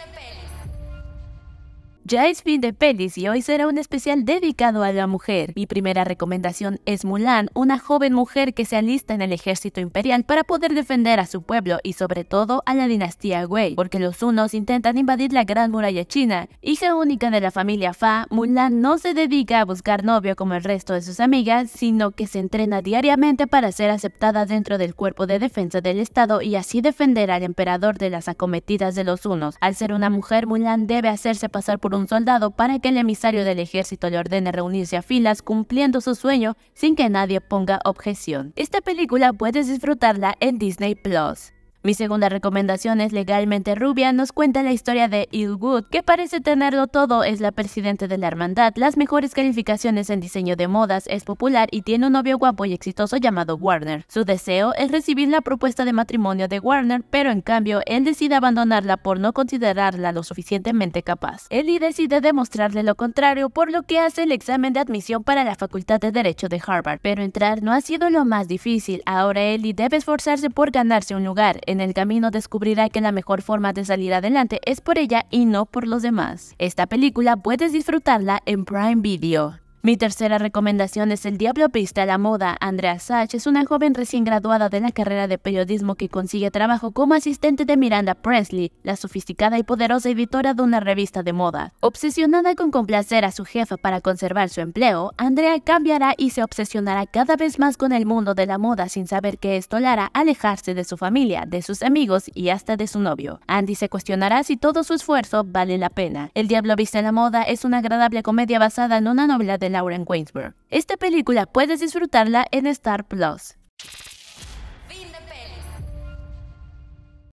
de pelis. Ya es fin de pelis y hoy será un especial dedicado a la mujer. Mi primera recomendación es Mulan, una joven mujer que se alista en el ejército imperial para poder defender a su pueblo y sobre todo a la dinastía Wei, porque los hunos intentan invadir la gran muralla china. Hija única de la familia Fa, Mulan no se dedica a buscar novio como el resto de sus amigas, sino que se entrena diariamente para ser aceptada dentro del cuerpo de defensa del estado y así defender al emperador de las acometidas de los hunos. Al ser una mujer, Mulan debe hacerse pasar por un un soldado para que el emisario del ejército le ordene reunirse a filas cumpliendo su sueño sin que nadie ponga objeción. Esta película puedes disfrutarla en Disney Plus. Mi segunda recomendación es Legalmente Rubia, nos cuenta la historia de Ilwood, que parece tenerlo todo, es la presidenta de la hermandad, las mejores calificaciones en diseño de modas, es popular y tiene un novio guapo y exitoso llamado Warner. Su deseo es recibir la propuesta de matrimonio de Warner, pero en cambio él decide abandonarla por no considerarla lo suficientemente capaz. Ellie decide demostrarle lo contrario, por lo que hace el examen de admisión para la Facultad de Derecho de Harvard, pero entrar no ha sido lo más difícil, ahora Ellie debe esforzarse por ganarse un lugar en el camino descubrirá que la mejor forma de salir adelante es por ella y no por los demás. Esta película puedes disfrutarla en Prime Video. Mi tercera recomendación es El Diablo Vista a la Moda. Andrea Sachs es una joven recién graduada de la carrera de periodismo que consigue trabajo como asistente de Miranda Presley, la sofisticada y poderosa editora de una revista de moda. Obsesionada con complacer a su jefa para conservar su empleo, Andrea cambiará y se obsesionará cada vez más con el mundo de la moda sin saber que esto la hará alejarse de su familia, de sus amigos y hasta de su novio. Andy se cuestionará si todo su esfuerzo vale la pena. El Diablo Vista a la Moda es una agradable comedia basada en una novela de Lauren Weinsberg. Esta película puedes disfrutarla en Star Plus.